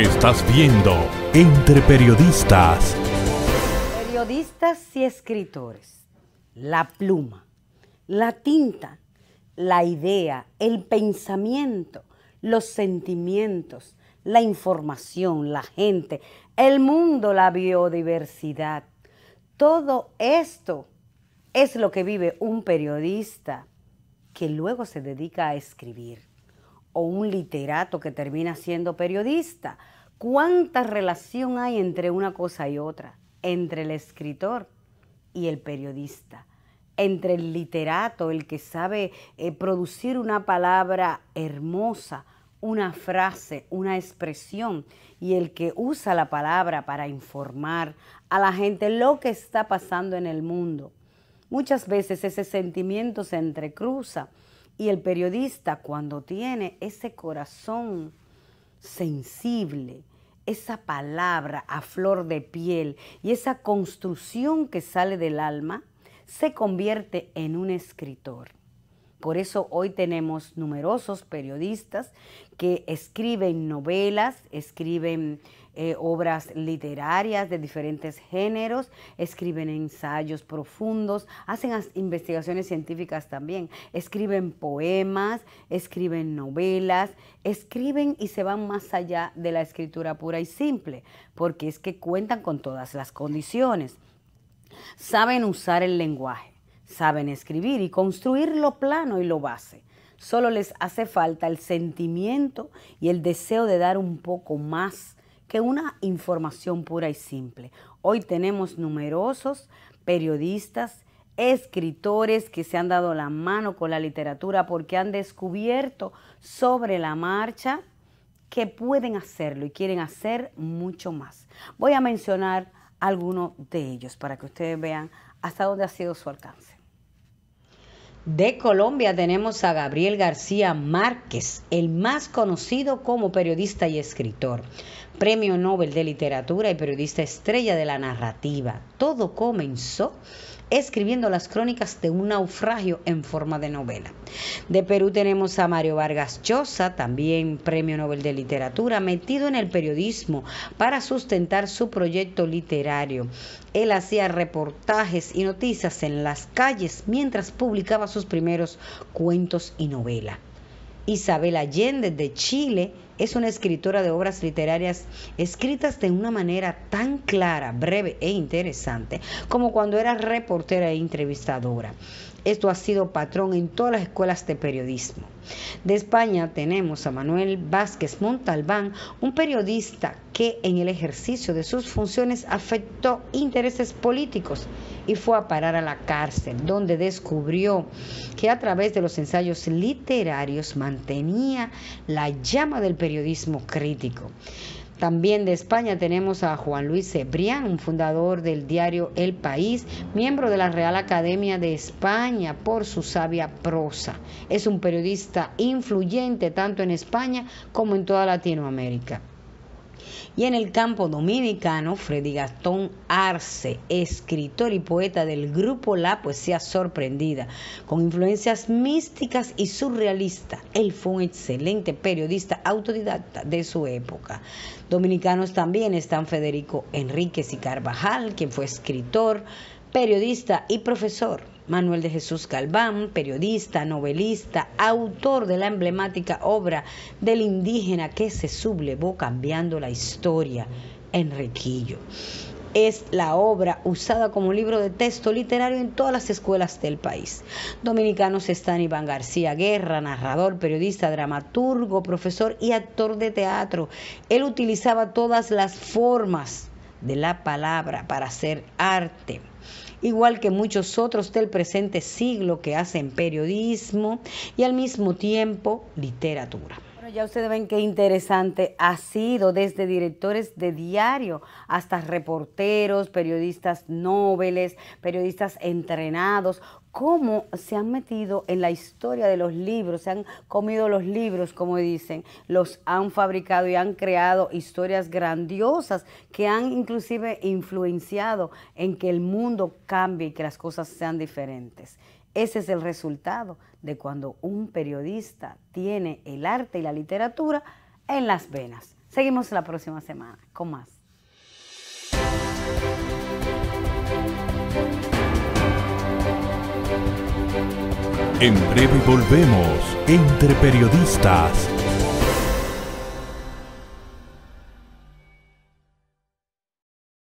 Estás viendo Entre Periodistas. Periodistas y escritores. La pluma, la tinta, la idea, el pensamiento, los sentimientos, la información, la gente, el mundo, la biodiversidad. Todo esto es lo que vive un periodista que luego se dedica a escribir o un literato que termina siendo periodista. ¿Cuánta relación hay entre una cosa y otra? Entre el escritor y el periodista. Entre el literato, el que sabe eh, producir una palabra hermosa, una frase, una expresión, y el que usa la palabra para informar a la gente lo que está pasando en el mundo. Muchas veces ese sentimiento se entrecruza y el periodista cuando tiene ese corazón sensible, esa palabra a flor de piel y esa construcción que sale del alma, se convierte en un escritor. Por eso hoy tenemos numerosos periodistas que escriben novelas, escriben eh, obras literarias de diferentes géneros, escriben ensayos profundos, hacen investigaciones científicas también, escriben poemas, escriben novelas, escriben y se van más allá de la escritura pura y simple, porque es que cuentan con todas las condiciones. Saben usar el lenguaje saben escribir y construir lo plano y lo base. Solo les hace falta el sentimiento y el deseo de dar un poco más que una información pura y simple. Hoy tenemos numerosos periodistas, escritores que se han dado la mano con la literatura porque han descubierto sobre la marcha que pueden hacerlo y quieren hacer mucho más. Voy a mencionar algunos de ellos para que ustedes vean hasta dónde ha sido su alcance. De Colombia tenemos a Gabriel García Márquez, el más conocido como periodista y escritor. Premio Nobel de Literatura y periodista estrella de la narrativa. Todo comenzó escribiendo las crónicas de un naufragio en forma de novela. De Perú tenemos a Mario Vargas Llosa, también Premio Nobel de Literatura, metido en el periodismo para sustentar su proyecto literario. Él hacía reportajes y noticias en las calles mientras publicaba sus primeros cuentos y novela. Isabel Allende de Chile es una escritora de obras literarias escritas de una manera tan clara, breve e interesante como cuando era reportera e entrevistadora. Esto ha sido patrón en todas las escuelas de periodismo. De España tenemos a Manuel Vázquez Montalbán, un periodista que en el ejercicio de sus funciones afectó intereses políticos y fue a parar a la cárcel, donde descubrió que a través de los ensayos literarios mantenía la llama del periodismo crítico. También de España tenemos a Juan Luis Cebrián, fundador del diario El País, miembro de la Real Academia de España por su sabia prosa. Es un periodista influyente tanto en España como en toda Latinoamérica. Y en el campo dominicano, Freddy Gastón Arce, escritor y poeta del grupo La Poesía Sorprendida, con influencias místicas y surrealistas. Él fue un excelente periodista autodidacta de su época. Dominicanos también están Federico Enríquez y Carvajal, quien fue escritor, periodista y profesor. Manuel de Jesús Calván, periodista, novelista, autor de la emblemática obra del indígena que se sublevó cambiando la historia, Enriquillo. Es la obra usada como libro de texto literario en todas las escuelas del país. Dominicanos están Iván García Guerra, narrador, periodista, dramaturgo, profesor y actor de teatro. Él utilizaba todas las formas de la palabra para hacer arte igual que muchos otros del presente siglo que hacen periodismo y al mismo tiempo literatura. Bueno, ya ustedes ven qué interesante ha sido desde directores de diario hasta reporteros, periodistas nobles, periodistas entrenados, cómo se han metido en la historia de los libros, se han comido los libros, como dicen, los han fabricado y han creado historias grandiosas que han inclusive influenciado en que el mundo cambie y que las cosas sean diferentes. Ese es el resultado de cuando un periodista tiene el arte y la literatura en las venas. Seguimos la próxima semana con más. En breve volvemos entre periodistas